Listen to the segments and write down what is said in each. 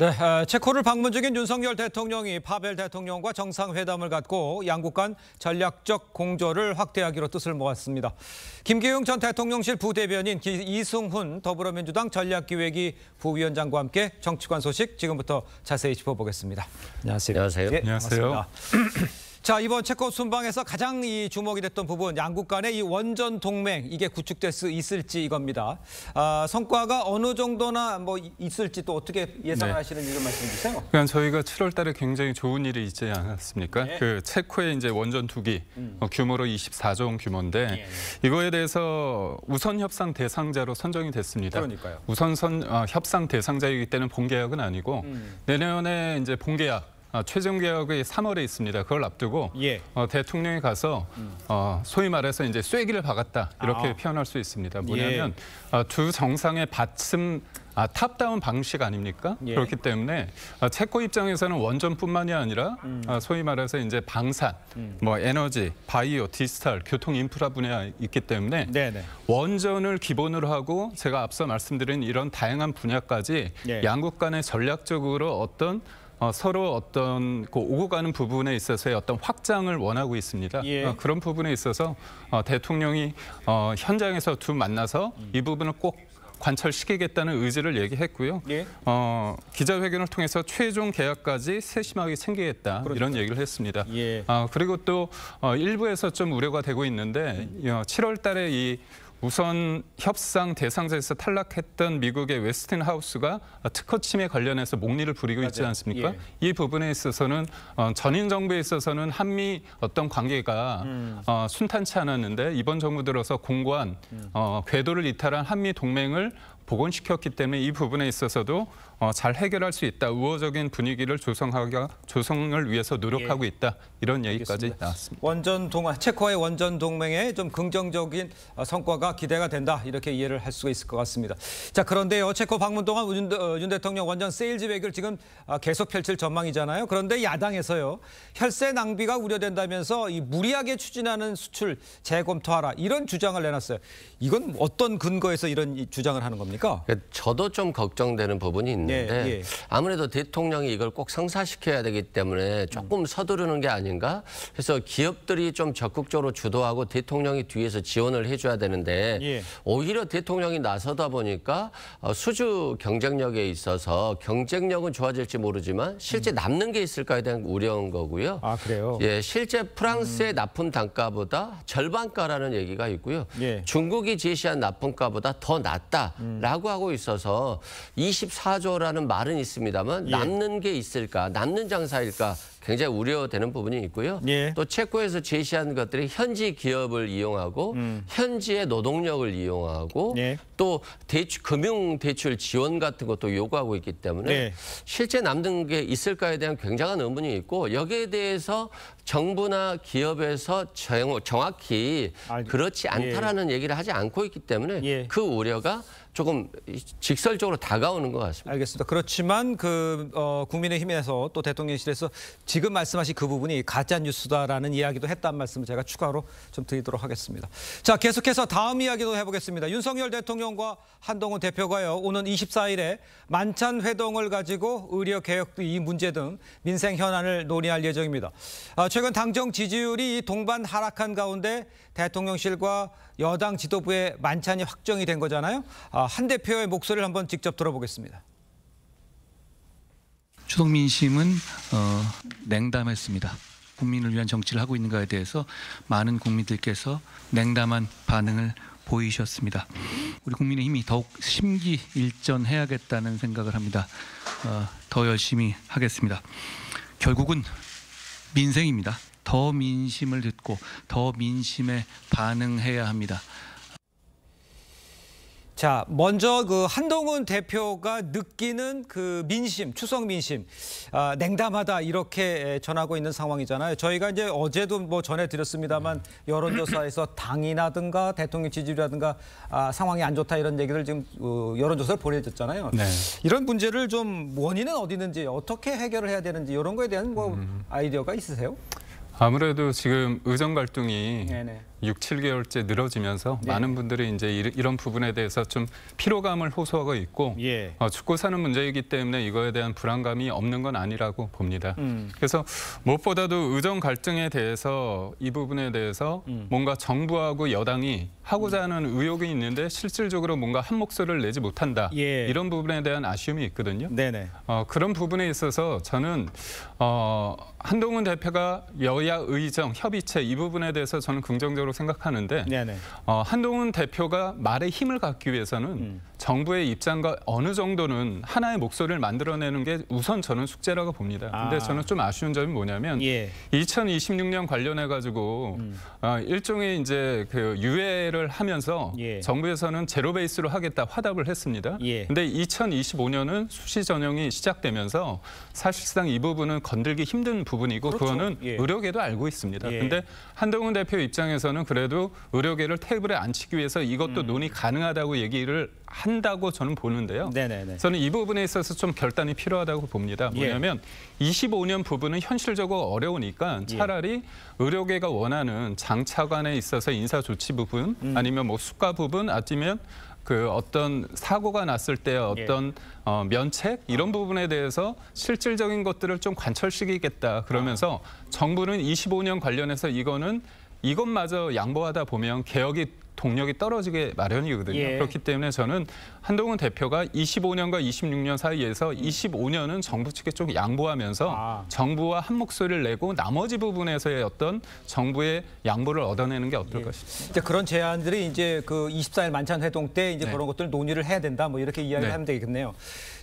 네, 아, 체코를 방문 중인 윤석열 대통령이 파벨 대통령과 정상회담을 갖고 양국 간 전략적 공조를 확대하기로 뜻을 모았습니다. 김기웅 전 대통령실 부대변인 이승훈 더불어민주당 전략기획위 부위원장과 함께 정치관 소식 지금부터 자세히 짚어보겠습니다. 안녕하세요. 안녕하세요. 네, 안녕하세요. 자 이번 체코 순방에서 가장 이 주목이 됐던 부분 양국 간의 이 원전 동맹 이게 구축될 수 있을지 이겁니다. 아, 성과가 어느 정도나 뭐 있을지 또 어떻게 예상하시는지 네. 좀 말씀해 주세요. 그냥 그러니까 저희가 7월달에 굉장히 좋은 일이 있지 않았습니까? 네. 그 체코의 이제 원전 두기 음. 어, 규모로 24조 원 규모인데 네. 이거에 대해서 우선 협상 대상자로 선정이 됐습니다. 그러니까요. 우선 선, 어, 협상 대상자이기 때는 본계약은 아니고 음. 내년에 이제 본계약 아, 최종 개혁이 3월에 있습니다. 그걸 앞두고 예. 어, 대통령이 가서 어, 소위 말해서 이제 쐐기를 박았다 이렇게 아. 표현할 수 있습니다. 예. 뭐냐면 예. 어, 두 정상의 받침 아, 탑다운 방식 아닙니까? 예. 그렇기 때문에 어, 체코 입장에서는 원전뿐만이 아니라 음. 어, 소위 말해서 이제 방산, 음. 뭐 에너지, 바이오, 디지털, 교통 인프라 분야 있기 때문에 네네. 원전을 기본으로 하고 제가 앞서 말씀드린 이런 다양한 분야까지 예. 양국 간의 전략적으로 어떤 어, 서로 어떤 그 오고 가는 부분에 있어서의 어떤 확장을 원하고 있습니다. 예. 어, 그런 부분에 있어서 어, 대통령이 어, 현장에서 두 만나서 음. 이 부분을 꼭 관철시키겠다는 의지를 얘기했고요. 예. 어, 기자회견을 통해서 최종 계약까지 세심하게 챙기겠다 그렇죠. 이런 얘기를 했습니다. 예. 어, 그리고 또 어, 일부에서 좀 우려가 되고 있는데 음. 7월 어, 달에 이 우선 협상 대상자에서 탈락했던 미국의 웨스틴 하우스가 특허 침해 관련해서 목리를 부리고 있지 않습니까? 예. 이 부분에 있어서는 어, 전인 정부에 있어서는 한미 어떤 관계가 음. 어, 순탄치 않았는데 이번 정부 들어서 공고한 음. 어, 궤도를 이탈한 한미 동맹을 복원시켰기 때문에 이 부분에 있어서도 어, 잘 해결할 수 있다. 우호적인 분위기를 조성하기, 가 조성을 위해서 노력하고 예. 있다. 이런 얘기까지 알겠습니다. 나왔습니다. 원전 동아 체코의 원전 동맹에 좀 긍정적인 어, 성과가 기대가 된다. 이렇게 이해를 할 수가 있을 것 같습니다. 자 그런데요. 체코 방문 동안 윤, 어, 윤 대통령 원전 세일즈 외교를 지금 아, 계속 펼칠 전망이잖아요. 그런데 야당에서요. 혈세 낭비가 우려된다면서 이 무리하게 추진하는 수출 재검토하라. 이런 주장을 내놨어요. 이건 어떤 근거에서 이런 주장을 하는 겁니까? 않습니까? 그러니까 그러니까 저도 좀 걱정되는 부분이 있는데 예, 예. 아무래도 대통령이 이걸 꼭 성사시켜야 되기 때문에 조금 서두르는 게 아닌가 그래서 기업들이 좀 적극적으로 주도하고 대통령이 뒤에서 지원을 해줘야 되는데 예. 오히려 대통령이 나서다 보니까 어, 수주 경쟁력에 있어서 경쟁력은 좋아질지 모르지만 실제 음. 남는 게 있을까에 대한 우려인 거고요. 아 그래요? 예, 실제 프랑스의 음. 납품 단가보다 절반가라는 얘기가 있고요. 예. 중국이 제시한 납품가보다 더 낮다. 음. 라고 하고 있어서 24조라는 말은 있습니다만 예. 남는 게 있을까 남는 장사일까 굉장히 우려되는 부분이 있고요. 예. 또 체코에서 제시한 것들이 현지 기업을 이용하고 음. 현지의 노동력을 이용하고 예. 또 대출 금융 대출 지원 같은 것도 요구하고 있기 때문에 예. 실제 남는 게 있을까에 대한 굉장한 의문이 있고 여기에 대해서 정부나 기업에서 정, 확히 아, 그렇지 예. 않다라는 얘기를 하지 않고 있기 때문에 예. 그 우려가 조금 직설적으로 다가오는 것 같습니다. 알겠습니다. 그렇지만 그 어, 국민의힘에서 또 대통령실에서 지금 말씀하신 그 부분이 가짜 뉴스다라는 이야기도 했다는 말씀을 제가 추가로 좀 드리도록 하겠습니다. 자, 계속해서 다음 이야기도 해보겠습니다. 윤석열 대통령과 한동훈 대표가요 오는 24일에 만찬 회동을 가지고 의료 개혁 이 문제 등 민생 현안을 논의할 예정입니다. 아, 최근 당정 지지율이 동반 하락한 가운데 대통령실과 여당 지도부의 만찬이 확정이 된 거잖아요. 아, 한 대표의 목소리를 한번 직접 들어보겠습니다. 추동민 심은 어, 냉담했습니다. 국민을 위한 정치를 하고 있는가에 대해서 많은 국민들께서 냉담한 반응을 보이셨습니다. 우리 국민의힘이 더욱 심기일전해야겠다는 생각을 합니다. 어, 더 열심히 하겠습니다. 결국은 민생입니다. 더 민심을 듣고 더 민심에 반응해야 합니다. 자, 먼저 그 한동훈 대표가 느끼는 그 민심, 추석 민심, 아, 냉담하다 이렇게 전하고 있는 상황이잖아요. 저희가 이제 어제도 뭐 전해드렸습니다만 여론조사에서 당이라든가 대통령 지지율이라든가 아, 상황이 안 좋다 이런 얘기를 지금 어, 여론조사를 보내줬잖아요. 네. 이런 문제를 좀 원인은 어디 있는지 어떻게 해결을 해야 되는지 이런 거에 대한 뭐 음. 아이디어가 있으세요? 아무래도 지금 의정 갈등이 네네. 네. 6, 7개월째 늘어지면서 네. 많은 분들이 이제 이런 부분에 대해서 좀 피로감을 호소하고 있고 예. 어, 죽고 사는 문제이기 때문에 이거에 대한 불안감이 없는 건 아니라고 봅니다. 음. 그래서 무엇보다도 의정 갈등에 대해서 이 부분에 대해서 음. 뭔가 정부하고 여당이 하고자 음. 하는 의욕이 있는데 실질적으로 뭔가 한 목소리를 내지 못한다. 예. 이런 부분에 대한 아쉬움이 있거든요. 네네. 어, 그런 부분에 있어서 저는 어, 한동훈 대표가 여야 의정 협의체 이 부분에 대해서 저는 긍정적으로 문제로 생각하는데 네네. 어, 한동훈 대표가 말의 힘을 갖기 위해서는 음. 정부의 입장과 어느 정도는 하나의 목소리를 만들어내는 게 우선 저는 숙제라고 봅니다. 근데 아. 저는 좀 아쉬운 점이 뭐냐면 예. 2026년 관련해 가지고 음. 어, 일종의 이제 그 유예를 하면서 예. 정부에서는 제로 베이스로 하겠다 화답을 했습니다. 예. 근데 2025년은 수시 전형이 시작되면서 사실상 이 부분은 건들기 힘든 부분이고 그렇죠. 그거는 예. 의료계도 알고 있습니다. 예. 근데 한동훈 대표 입장에서는 정는 그래도 의료계를 테이블에 앉히기 위해서 이것도 음. 논의 가능하다고 얘기를 한다고 저는 보는데요. 네네네. 저는 이 부분에 있어서 좀 결단이 필요하다고 봅니다. 예. 뭐냐면 예. 25년 부분은 현실적으로 어려우니까 예. 차라리 예. 의료계가 원하는 장차관에 있어서 인사 조치 부분 음. 아니면 뭐 수가 부분 아니면 그 어떤 사고가 났을 때 예. 어떤 예. 어, 면책 이런 부분에 대해서 실질적인 것들을 좀 관철시키겠다 그러면서 아. 정부는 25년 관련해서 이거는 이것마저 양보하다 보면 개혁이 동력이 떨어지게 마련이거든요. 예. 그렇기 때문에 저는 한동훈 대표가 25년과 26년 사이에서 25년은 음. 정부 측에 좀 양보하면서 아. 정부와 한 목소리를 내고 나머지 부분에서의 어떤 정부의 양보를 얻어내는 게 어떨 예. 것입니 이제 그런 제안들이 이제 그 24일 만찬 회동 때 이제 네. 그런 것들 논의를 해야 된다 뭐 이렇게 이야기 네. 하면 되겠네요.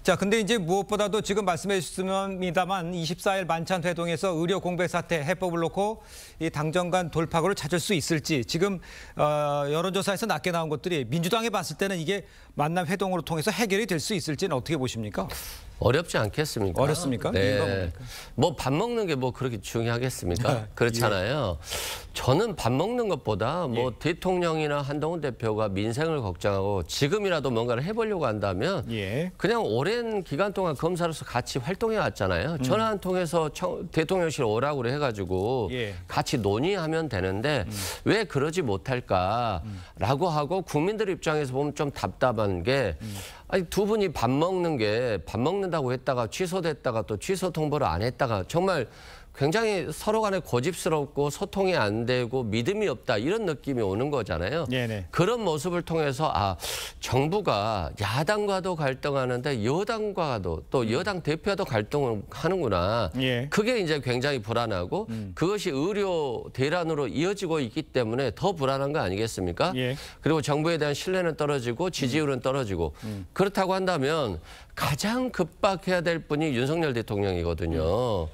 자, 근데 이제 무엇보다도 지금 말씀해 주셨습니다만 24일 만찬 회동에서 의료 공백 사태 해법을 놓고 이 당정 간 돌파구를 찾을 수 있을지 지금 어, 여론조사에서 낮게 나온 것들이 민주당에 봤을 때는 이게 만남 회동으로 통해서 해결이 될 수 있을지는 어떻게 보십니까? 어렵지 않겠습니까? 어렵습니까? 네. 뭐 밥 먹는 게 뭐 그렇게 중요하겠습니까? 네. 그렇잖아요. 예. 저는 밥 먹는 것보다 뭐 예. 대통령이나 한동훈 대표가 민생을 걱정하고 지금이라도 뭔가를 해보려고 한다면 예. 그냥 오랜 기간 동안 검사로서 같이 활동해 왔잖아요. 음. 전화 한 통해서 청, 대통령실 오라고 해가지고 예. 같이 논의하면 되는데 음. 왜 그러지 못할까라고 음. 하고 국민들 입장에서 보면 좀 답답한 게 음. 아니 두 분이 밥 먹는 게 밥 먹는다고 했다가 취소됐다가 또 취소 통보를 안 했다가 정말 굉장히 서로 간에 고집스럽고 소통이 안 되고 믿음이 없다 이런 느낌이 오는 거잖아요. 네네. 그런 모습을 통해서 아 정부가 야당과도 갈등하는데 여당과도 또 음. 여당 대표도 갈등을 하는구나. 예. 그게 이제 굉장히 불안하고 음. 그것이 의료 대란으로 이어지고 있기 때문에 더 불안한 거 아니겠습니까? 예. 그리고 정부에 대한 신뢰는 떨어지고 지지율은 떨어지고 음. 그렇다고 한다면 가장 급박해야 될 분이 윤석열 대통령이거든요.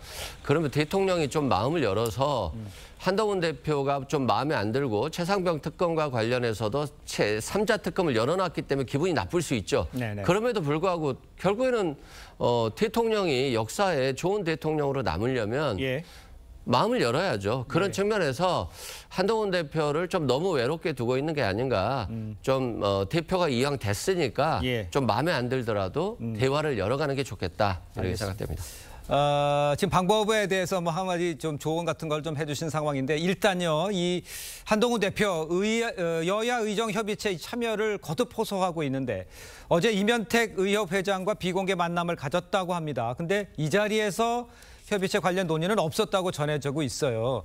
그러면 대통령이 좀 마음을 열어서 한동훈 대표가 좀 마음에 안 들고 최상병 특검과 관련해서도 제 3자 특검을 열어놨기 때문에 기분이 나쁠 수 있죠. 네네. 그럼에도 불구하고 결국에는 어, 대통령이 역사에 좋은 대통령으로 남으려면 예. 마음을 열어야죠. 그런 네. 측면에서 한동훈 대표를 좀 너무 외롭게 두고 있는 게 아닌가. 음. 좀 어, 대표가 이왕 됐으니까 예. 좀 마음에 안 들더라도 음. 대화를 열어가는 게 좋겠다. 이렇게 생각됩니다. 어, 지금 방법에 대해서 뭐 한마디 좀 조언 같은 걸 좀 해주신 상황인데 일단요 이 한동훈 대표 의, 어, 여야 의정 협의체 참여를 거듭 호소하고 있는데 어제 이면택 의협 회장과 비공개 만남을 가졌다고 합니다. 근데 이 자리에서 협의체 관련 논의는 없었다고 전해지고 있어요.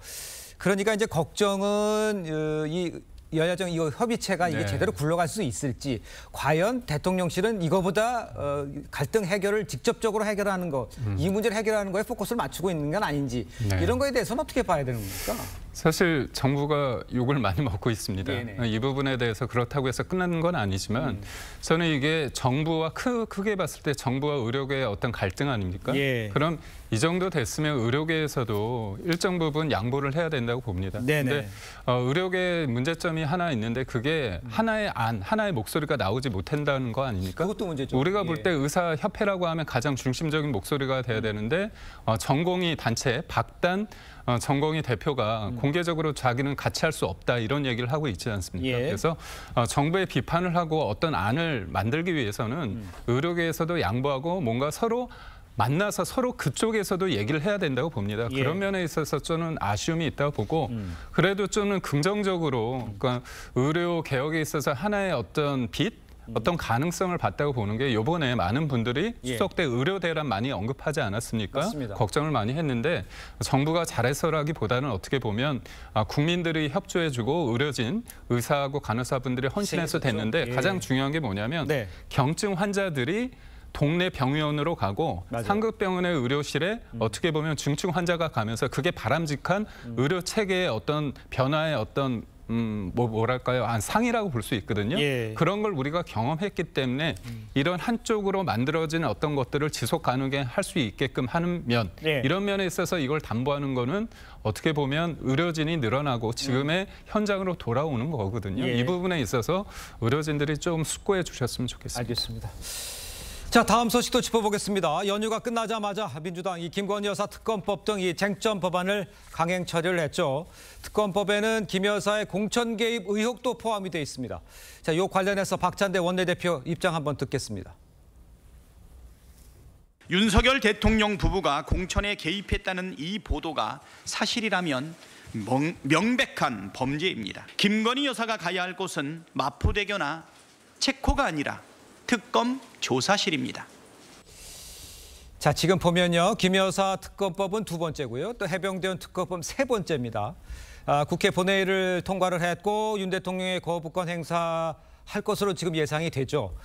그러니까 이제 걱정은 어, 이 여야정 이거 협의체가 이게 네. 제대로 굴러갈 수 있을지 과연 대통령실은 이거보다 어, 갈등 해결을 직접적으로 해결하는 거이 음. 문제를 해결하는 거에 포커스를 맞추고 있는 건 아닌지 네. 이런 거에 대해서는 어떻게 봐야 되는 겁니까? 사실 정부가 욕을 많이 먹고 있습니다. 네네. 이 부분에 대해서 그렇다고 해서 끝나는 건 아니지만 음. 저는 이게 정부와 크, 크게 봤을 때 정부와 의료계의 어떤 갈등 아닙니까? 예. 그럼 이 정도 됐으면 의료계에서도 일정 부분 양보를 해야 된다고 봅니다. 그런데 어, 의료계 문제점이 하나 있는데 그게 음. 하나의 안, 하나의 목소리가 나오지 못한다는 거 아닙니까? 그것도 문제죠. 우리가 볼때 예. 의사협회라고 하면 가장 중심적인 목소리가 돼야 음. 되는데 어, 전공이 단체, 박단, 어, 정공희 대표가 음. 공개적으로 자기는 같이 할 수 없다 이런 얘기를 하고 있지 않습니까? 예. 그래서 어, 정부의 비판을 하고 어떤 안을 만들기 위해서는 음. 의료계에서도 양보하고 뭔가 서로 만나서 서로 그쪽에서도 얘기를 해야 된다고 봅니다. 예. 그런 면에 있어서 저는 아쉬움이 있다고 보고 음. 그래도 저는 긍정적으로 음. 그러니까 의료 개혁에 있어서 하나의 어떤 빛 어떤 가능성을 봤다고 보는 게 이번에 많은 분들이 예. 추석 때 의료 대란 많이 언급하지 않았습니까? 맞습니다. 걱정을 많이 했는데 정부가 잘해서라기보다는 어떻게 보면 아, 국민들이 협조해주고 의료진, 의사하고 간호사분들이 헌신해서 네, 그렇죠. 됐는데 예. 가장 중요한 게 뭐냐면 네. 경증 환자들이 동네 병원으로 가고 맞아요. 상급병원의 의료실에 음. 어떻게 보면 중증 환자가 가면서 그게 바람직한 음. 의료 체계의 어떤 변화의 어떤 음, 뭐, 뭐랄까요 안상이라고 볼 수 있거든요. 예. 그런 걸 우리가 경험했기 때문에 음. 이런 한쪽으로 만들어진 어떤 것들을 지속 가능하게 할 수 있게끔 하는 면 예. 이런 면에 있어서 이걸 담보하는 거는 어떻게 보면 의료진이 늘어나고 지금의 예. 현장으로 돌아오는 거거든요. 예. 이 부분에 있어서 의료진들이 좀 숙고해 주셨으면 좋겠습니다. 알겠습니다. 자 다음 소식도 짚어보겠습니다. 연휴가 끝나자마자 민주당이 김건희 여사 특검법 등이 쟁점 법안을 강행 처리를 했죠. 특검법에는 김 여사의 공천 개입 의혹도 포함이 돼 있습니다. 자, 요 관련해서 박찬대 원내대표 입장 한번 듣겠습니다. 윤석열 대통령 부부가 공천에 개입했다는 이 보도가 사실이라면 명, 명백한 범죄입니다. 김건희 여사가 가야 할 곳은 마포대교나 체코가 아니라 특검 조사실입니다. 자, 지금 보면요. 김여사 특검법은 두 번째고요. 또 해병대원 특검법 세 번째입니다. 아, 국회 본회의를 통과를 했고 윤 대통령의 거부권 행사 할 것으로 지금 예상이 되죠.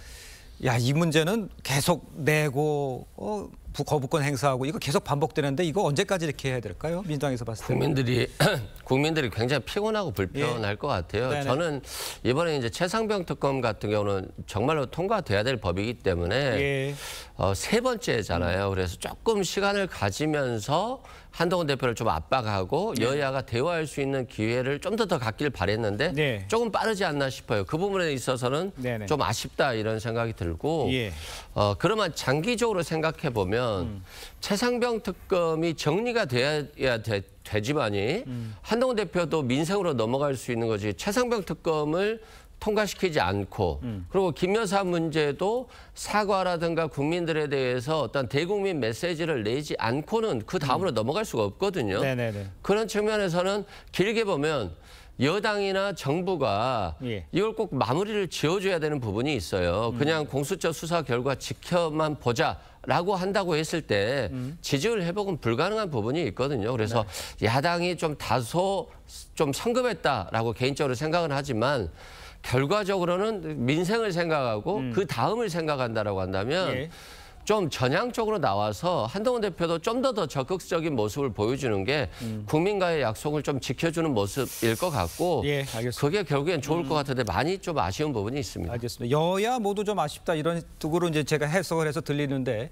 야, 이 문제는 계속 내고 어, 거부권 행사하고 이거 계속 반복되는데 이거 언제까지 이렇게 해야 될까요? 민주당에서 봤을 때 국민들이 국민들이 굉장히 피곤하고 불편할 예. 것 같아요. 네네. 저는 이번에 이제 최상병 특검 같은 경우는 정말로 통과돼야 될 법이기 때문에 예. 어, 세 번째잖아요. 그래서 조금 시간을 가지면서 한동훈 대표를 좀 압박하고 네. 여야가 대화할 수 있는 기회를 좀 더 더 갖길 바랬는데 네. 조금 빠르지 않나 싶어요. 그 부분에 있어서는 네네. 네. 좀 아쉽다 이런 생각이 들고 예. 어, 그러면 장기적으로 생각해 보면 음. 최상병 특검이 정리가 돼야 돼, 되지만이 음. 한동훈 대표도 민생으로 넘어갈 수 있는 거지 최상병 특검을 통과시키지 않고 음. 그리고 김여사 문제도 사과라든가 국민들에 대해서 어떤 대국민 메시지를 내지 않고는 그 다음으로 음. 넘어갈 수가 없거든요. 네네네. 그런 측면에서는 길게 보면 여당이나 정부가 예. 이걸 꼭 마무리를 지어줘야 되는 부분이 있어요. 음. 그냥 공수처 수사 결과 지켜만 보자. 라고 한다고 했을 때 음. 지지율 회복은 불가능한 부분이 있거든요. 그래서 네. 야당이 좀 다소 좀 성급했다라고 개인적으로 생각은 하지만 결과적으로는 민생을 생각하고 음. 그 다음을 생각한다라고 한다면 예. 좀 전향적으로 나와서 한동훈 대표도 좀 더더 더 적극적인 모습을 보여주는 게 음. 국민과의 약속을 좀 지켜주는 모습일 것 같고 예, 알겠습니다. 그게 결국엔 좋을 것 음. 같은데 많이 좀 아쉬운 부분이 있습니다. 알겠습니다. 여야 모두 좀 아쉽다 이런 쪽으로 이제 제가 해석을 해서 들리는데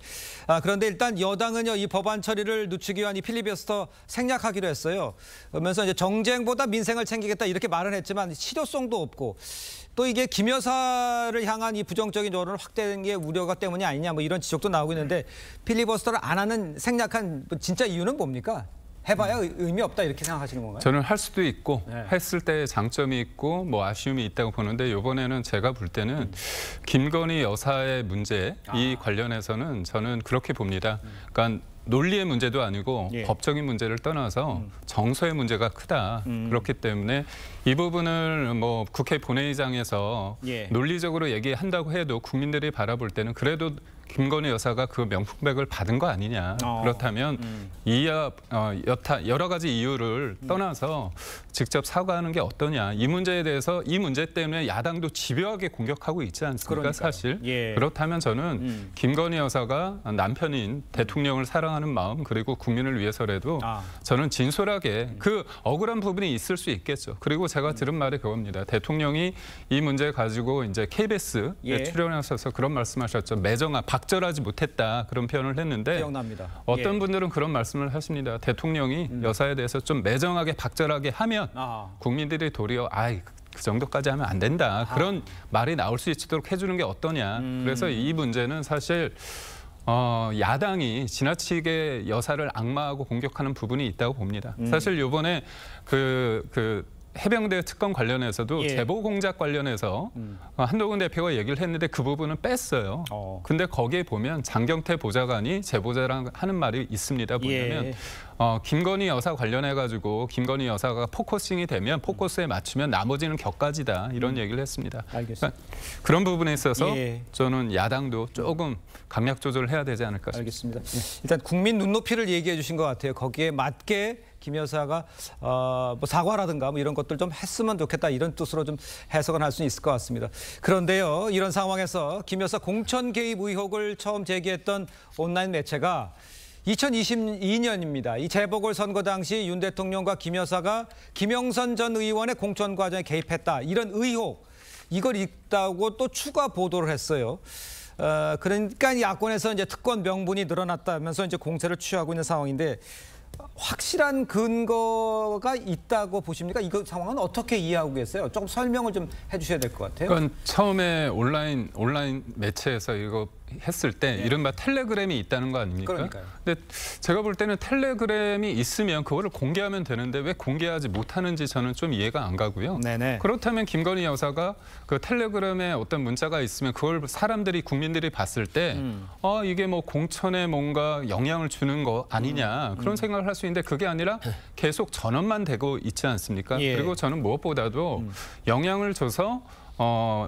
아, 그런데 일단 여당은요 이 법안 처리를 늦추기 위한 이 필리버스터 생략하기로 했어요. 그러면서 이제 정쟁보다 민생을 챙기겠다 이렇게 말은 했지만 실효성도 없고 또 이게 김 여사를 향한 이 부정적인 여론을 확대된 게 우려가 때문이 아니냐 뭐 이런 지적도 나오고 있는데 필리버스터를 안 하는 생략한 뭐 진짜 이유는 뭡니까? 해봐야 의미 없다 이렇게 생각하시는 건가요? 저는 할 수도 있고 네. 했을 때 장점이 있고 뭐 아쉬움이 있다고 보는데 이번에는 제가 볼 때는 김건희 여사의 문제 아. 이 관련해서는 저는 그렇게 봅니다. 그러니까 논리의 문제도 아니고 예. 법적인 문제를 떠나서 음. 정서의 문제가 크다. 음. 그렇기 때문에 이 부분을 뭐 국회 본회의장에서 예. 논리적으로 얘기한다고 해도 국민들이 바라볼 때는 그래도 김건희 여사가 그 명품백을 받은 거 아니냐. 어. 그렇다면 음. 이야 어, 여타 여러 가지 이유를 음. 떠나서 직접 사과하는 게 어떠냐. 이 문제에 대해서 이 문제 때문에 야당도 집요하게 공격하고 있지 않습니까? 그러니까요. 사실. 예. 그렇다면 저는 음. 김건희 여사가 남편인 대통령을 사랑하는 마음 그리고 국민을 위해서라도 아. 저는 진솔하게 음. 그 억울한 부분이 있을 수 있겠죠. 그리고 제가 음. 들은 말이 그겁니다. 대통령이 이 문제 가지고 이제 KBS에 예. 출연하셔서 그런 말씀하셨죠. 매정아 박 적절하지 못했다 그런 표현을 했는데 기억납니다. 어떤 예. 분들은 그런 말씀을 하십니다. 대통령이 음. 여사에 대해서 좀 매정하게 박절하게 하면 아. 국민들이 도리어 아이 그 정도까지 하면 안 된다 아. 그런 말이 나올 수 있도록 해주는 게 어떠냐 음. 그래서 이 문제는 사실 어, 야당이 지나치게 여사를 악마하고 공격하는 부분이 있다고 봅니다. 음. 사실 요번에 그, 그 해병대 특검 관련해서도 예. 제보 공작 관련해서 음. 어, 한동훈 대표가 얘기를 했는데 그 부분은 뺐어요. 어. 근데 거기에 보면 장경태 보좌관이 제보자랑 하는 말이 있습니다. 보면 예. 어, 김건희 여사 관련해 가지고 김건희 여사가 포커싱이 되면 포커스에 맞추면 나머지는 격가지다 이런 음. 얘기를 했습니다. 알겠습니다. 그러니까 그런 부분에 있어서 예. 저는 야당도 조금 강약 조절을 해야 되지 않을까 싶습니다. 알겠습니다. 예. 일단 국민 눈높이를 얘기해 주신 것 같아요. 거기에 맞게 김 여사가 어, 뭐 사과라든가 뭐 이런 것들 좀 했으면 좋겠다 이런 뜻으로 좀 해석은 할수 있을 것 같습니다. 그런데요, 이런 상황에서 김 여사 공천 개입 의혹을 처음 제기했던 온라인 매체가 2022년입니다. 이 재보궐선거 당시 윤 대통령과 김 여사가 김영선 전 의원의 공천 과정에 개입했다. 이런 의혹, 이걸 있다고 또 추가 보도를 했어요. 어, 그러니까 야권에서 이제 특권 명분이 늘어났다면서 이제 공세를 취하고 있는 상황인데 확실한 근거가 있다고 보십니까? 이거 상황은 어떻게 이해하고 계세요? 조금 설명을 좀 해주셔야 될 것 같아요. 그건 처음에 온라인 온라인 매체에서 이거 했을 때 예. 이른바 텔레그램이 있다는 거 아닙니까? 그러니까요. 근데 제가 볼 때는 텔레그램이 있으면 그거를 공개하면 되는데 왜 공개하지 못하는지 저는 좀 이해가 안 가고요. 네네. 그렇다면 김건희 여사가 그 텔레그램에 어떤 문자가 있으면 그걸 사람들이 국민들이 봤을 때 음. 어, 이게 뭐 공천에 뭔가 영향을 주는 거 아니냐 음. 음. 그런 음. 생각을 할 수 있는데 그게 아니라 계속 전원만 되고 있지 않습니까? 예. 그리고 저는 무엇보다도 음. 영향을 줘서 어,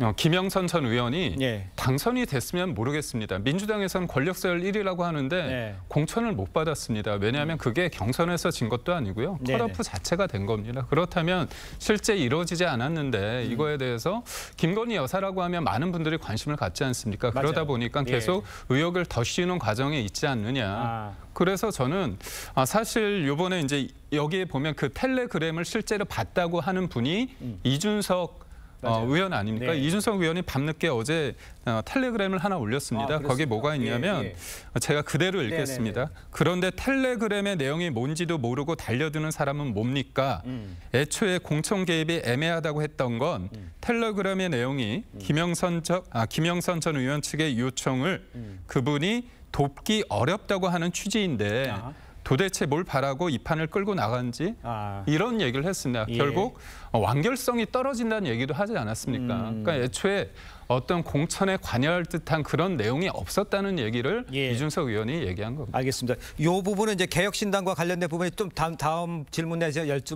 어, 김영선 전 의원이 예. 당선이 됐으면 모르겠습니다. 민주당에서는 권력서열 1위라고 하는데 예. 공천을 못 받았습니다. 왜냐하면 그게 경선에서 진 것도 아니고요. 컷오프 네, 네. 자체가 된 겁니다. 그렇다면 실제 이루어지지 않았는데 음. 이거에 대해서 김건희 여사라고 하면 많은 분들이 관심을 갖지 않습니까? 맞아요. 그러다 보니까 예. 계속 예. 의혹을 더 씌우는 과정에 있지 않느냐. 아. 그래서 저는 아, 사실 요번에 이제 여기에 보면 그 텔레그램을 실제로 봤다고 하는 분이 음. 이준석 어, 의원 아닙니까? 네. 이준석 의원이 밤늦게 어제 어, 텔레그램을 하나 올렸습니다. 아, 거기에 뭐가 있냐면 예, 예. 제가 그대로 네, 네, 읽겠습니다. 네네네. 그런데 텔레그램의 내용이 뭔지도 모르고 달려드는 사람은 뭡니까? 음. 애초에 공청 개입이 애매하다고 했던 건 음. 텔레그램의 내용이 음. 김영선, 저, 아, 김영선 전 의원 측의 요청을 음. 그분이 돕기 어렵다고 하는 취지인데 아 도대체 뭘 바라고 이 판을 끌고 나간지 아. 이런 얘기를 했습니다. 예. 결국 어, 완결성이 떨어진다는 얘기도 하지 않았습니까? 음. 그러니까 애초에 어떤 공천에 관여할 듯한 그런 내용이 없었다는 얘기를 예. 이준석 의원이 얘기한 겁니다. 알겠습니다. 이 부분은 이제 개혁신당과 관련된 부분이 좀 다음, 다음 질문에 제가 여쭙,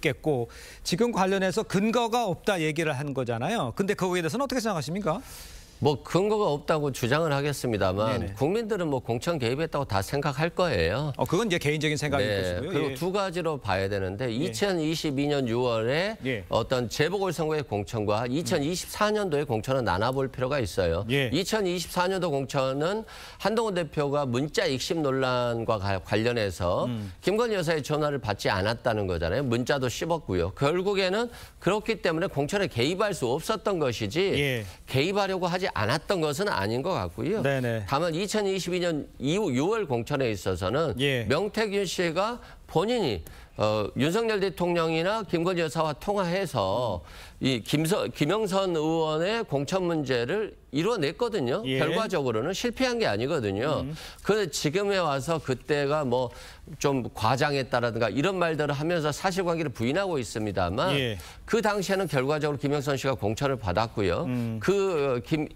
겠고 지금 관련해서 근거가 없다 얘기를 한 거잖아요. 근데 그거에 대해서는 어떻게 생각하십니까? 뭐 근거가 없다고 주장을 하겠습니다만 네네. 국민들은 뭐 공천 개입했다고 다 생각할 거예요. 어, 그건 이제 개인적인 생각일 네. 것이고요. 그리고 예. 두 가지로 봐야 되는데 예. 2022년 6월에 예. 어떤 재보궐선거의 공천과 2024년도의 공천은 나눠볼 필요가 있어요. 2024년도 예. 공천은 한동훈 대표가 문자 익십 논란과 관련해서 음. 김건희 여사의 전화를 받지 않았다는 거잖아요. 문자도 씹었고요. 결국에는 그렇기 때문에 공천에 개입할 수 없었던 것이지 예. 개입하려고 하지 않았던 것은 아닌 것 같고요. 네네. 다만 2022년 2월 6월 공천에 있어서는 예. 명태균 씨가 본인이 어, 윤석열 대통령이나 김건희 여사와 통화해서 이 김서, 김영선 의원의 공천 문제를 이뤄냈거든요. 예. 결과적으로는 실패한 게 아니거든요. 음. 그런데 지금에 와서 그때가 뭐 좀 과장했다라든가 이런 말들을 하면서 사실관계를 부인하고 있습니다만 예. 그 당시에는 결과적으로 김영선 씨가 공천을 받았고요. 음. 그 김,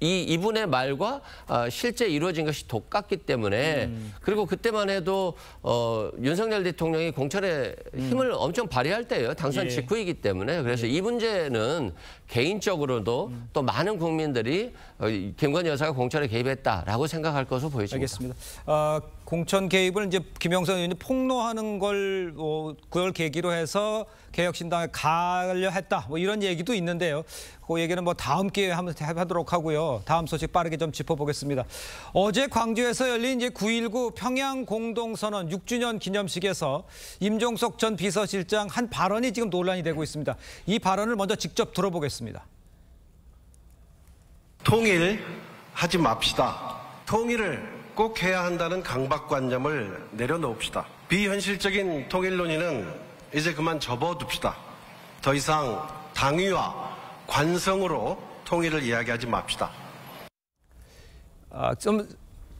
이 이분의 말과 어, 실제 이루어진 것이 똑같기 때문에 음. 그리고 그때만 해도 어, 윤석열 대통령이 공천에 음. 힘을 음. 엄청 발휘할 때예요. 당선 예. 직후이기 때문에 그래서 예. 이 문제는 개인적으로도 음. 또 많은 국민들이 어, 김건희 여사가 공천에 개입했다라고 생각할 것으로 보여집니다. 알겠습니다. 어, 공천 개입을 이제 김영선 의원이 폭로하는 걸 어, 그걸 계기로 해서 개혁신당에 가려 했다 뭐 이런 얘기도 있는데요. 그 얘기는 뭐 다음 기회에 한번 하도록 하고요. 다음 소식 빠르게 좀 짚어보겠습니다. 어제 광주에서 열린 이제 9.19 평양 공동선언 6주년 기념식에서 임종석 전 비서실장 한 발언이 지금 논란이 되고 있습니다. 이 발언을 먼저 직접 들어보겠습니다. 통일하지 맙시다. 통일을 꼭 해야 한다는 강박관념을 내려놓읍시다. 비현실적인 통일 논의는 이제 그만 접어둡시다. 더 이상 당위와 관성으로 통일을 이야기하지 맙시다. 아, 좀,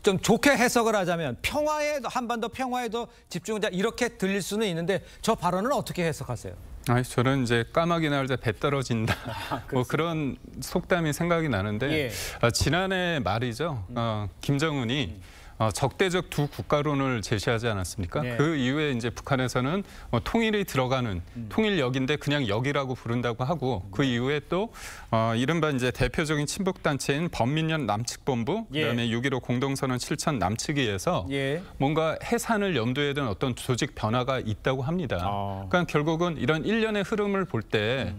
좀 좋게 해석을 하자면 평화에 한반도 평화에도 집중자 이렇게 들릴 수는 있는데 저 발언은 어떻게 해석하세요? 아, 저는 이제 까마귀 나올 배 떨어진다. 아, 뭐 그런 속담이 생각이 나는데 예. 아, 지난해 말이죠. 음. 어, 김정은이 음. 어, 적대적 두 국가론을 제시하지 않았습니까? 네. 그 이후에 이제 북한에서는 어, 통일이 들어가는 음. 통일역인데 그냥 역이라고 부른다고 하고 음. 그 이후에 또 어, 이른바 이제 대표적인 친북 단체인 범민련 남측본부 예. 그다음에 6.15 공동선언 7천 남측위에서 예. 뭔가 해산을 염두에 둔 어떤 조직 변화가 있다고 합니다. 아. 그러니까 결국은 이런 일련의 흐름을 볼때 음.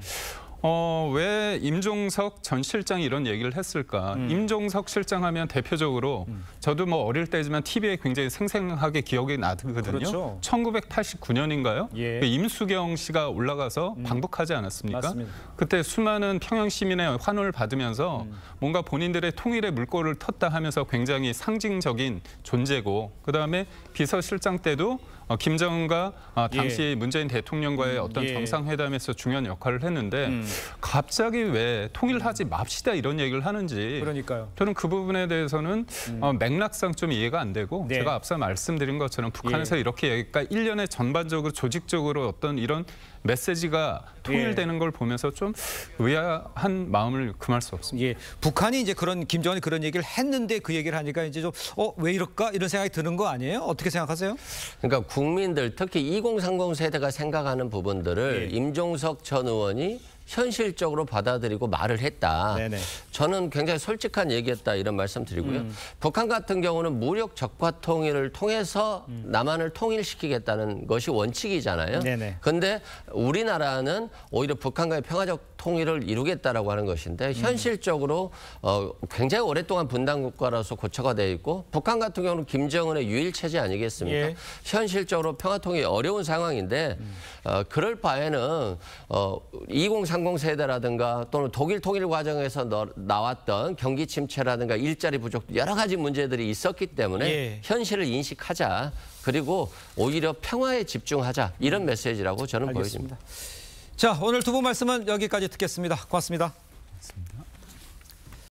어, 왜 임종석 전 실장이 이런 얘기를 했을까? 음. 임종석 실장 하면 대표적으로 음. 저도 뭐 어릴 때지만 TV에 굉장히 생생하게 기억이 나거든요. 그렇죠. 1989년인가요? 예. 그 임수경 씨가 올라가서 음. 방북하지 않았습니까? 맞습니다. 그때 수많은 평양 시민의 환호를 받으면서 음. 뭔가 본인들의 통일의 물꼬를 텄다 하면서 굉장히 상징적인 존재고 그다음에 비서실장 때도 어, 김정은과 어, 당시 예. 문재인 대통령과의 음, 어떤 예. 정상회담에서 중요한 역할을 했는데 음. 갑자기 왜 통일하지 맙시다 이런 얘기를 하는지 그러니까요. 저는 그 부분에 대해서는 음. 어, 맥락상 좀 이해가 안 되고 네. 제가 앞서 말씀드린 것처럼 북한에서 예. 이렇게 얘기가 까 일련의 전반적으로 조직적으로 어떤 이런 메시지가 통일되는 예. 걸 보면서 좀 의아한 마음을 금할 수 없습니다. 예. 북한이 이제 그런 김정은이 그런 얘기를 했는데 그 얘기를 하니까 이제 좀 어 왜 이럴까 이런 생각이 드는 거 아니에요? 어떻게 생각하세요? 그러니까 국민들 특히 2030 세대가 생각하는 부분들을 예. 임종석 전 의원이 현실적으로 받아들이고 말을 했다. 네네. 저는 굉장히 솔직한 얘기했다 이런 말씀 드리고요. 음. 북한 같은 경우는 무력 적화 통일을 통해서 음. 남한을 통일시키겠다는 것이 원칙이잖아요. 그런데 우리나라는 오히려 북한과의 평화적 통일을 이루겠다라고 하는 것인데 음. 현실적으로 어, 굉장히 오랫동안 분단 국가라서 고쳐가 돼 있고 북한 같은 경우는 김정은의 유일 체제 아니겠습니까? 예. 현실적으로 평화 통일이 어려운 상황인데 음. 어, 그럴 바에는 어, 2030 항공세대라든가 또는 독일 통일 과정에서 나왔던 경기 침체라든가 일자리 부족 여러 가지 문제들이 있었기 때문에 예. 현실을 인식하자 그리고 오히려 평화에 집중하자 이런 메시지라고 저는 알겠습니다. 보여집니다. 자 오늘 두 분 말씀은 여기까지 듣겠습니다. 고맙습니다. 고맙습니다.